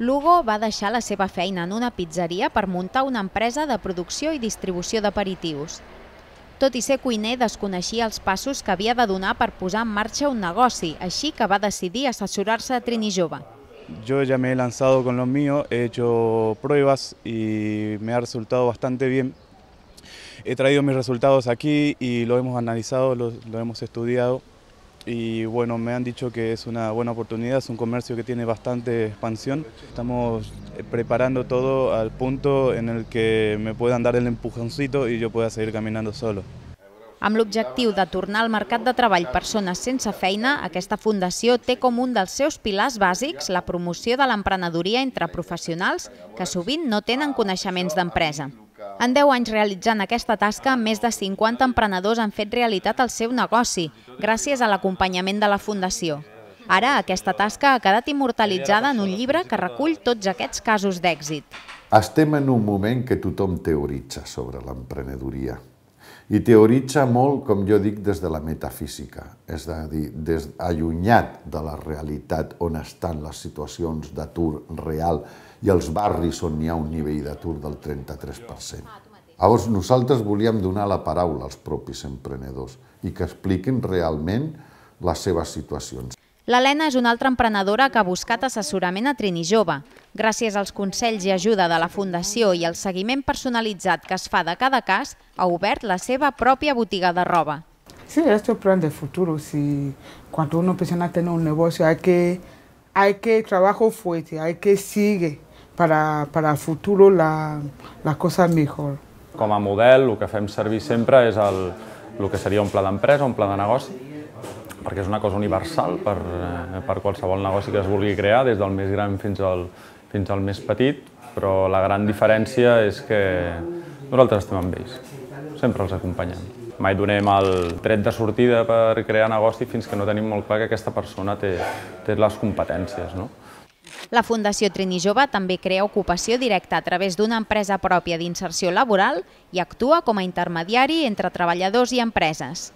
Lugo va deixar la seva feina en una pizzeria per muntar una empresa de producció i distribució d'aperitius. Tot i ser cuiner, desconeixia els passos que havia de donar per posar en marxa un negoci, així que va decidir assessorar-se a Trini Jove. Yo ya me he lanzado con los míos, he hecho pruebas y me ha resultado bastante bien. He traído mis resultados aquí y lo hemos analizado, lo, lo hemos estudiado y bueno, me han dicho que es una buena oportunidad, es un comercio que tiene bastante expansión. Estamos eh, preparando todo al punto en el que me puedan dar el empujoncito y yo pueda seguir caminando solo. Amb l'objectiu de tornar al mercat de treball persones sense feina, aquesta fundació té com un dels seus pilars bàsics la promoció de l'emprenedoria entre professionals que sovint no tenen coneixements d'empresa. En 10 anys realitzant aquesta tasca, més de 50 emprenedors han fet realitat el seu negoci, gràcies a l'acompanyament de la Fundació. Ara, aquesta tasca ha quedat immortalitzada en un llibre que recull tots aquests casos d'èxit. Estem en un moment que tothom teoritza sobre l'emprenedoria i teoritza molt, com jo dic, des de la metafísica, és a dir, des, allunyat de la realitat on estan les situacions d'atur real i els barris on hi ha un nivell d'atur del 33%. Llavors, nosaltres volíem donar la paraula als propis emprenedors i que expliquin realment les seves situacions. L'Helena és una altra emprenedora que ha buscat assessorament a Trini Jove. Gràcies als consells i ajuda de la Fundació i al seguiment personalitzat que es fa de cada cas, ha obert la seva pròpia botiga de roba. Sí, esto plan de futuro. Si cuando uno empieza a tener un negocio hay que, hay que trabajo fuerte, hay que sigue para, para el futuro la, la cosa mejor. Com a model, el que fem servir sempre és el, el que seria un pla d'empresa, un pla de negoci, perquè és una cosa universal per, eh, per qualsevol negoci que es vulgui crear, des del més gran fins al, fins al més petit, però la gran diferència és que nosaltres estem amb ells, sempre els acompanyem. Mai donem el tret de sortida per crear negoci fins que no tenim molt clar que aquesta persona té, té les competències. No? La Fundació Trini Jove també crea ocupació directa a través d'una empresa pròpia d'inserció laboral i actua com a intermediari entre treballadors i empreses.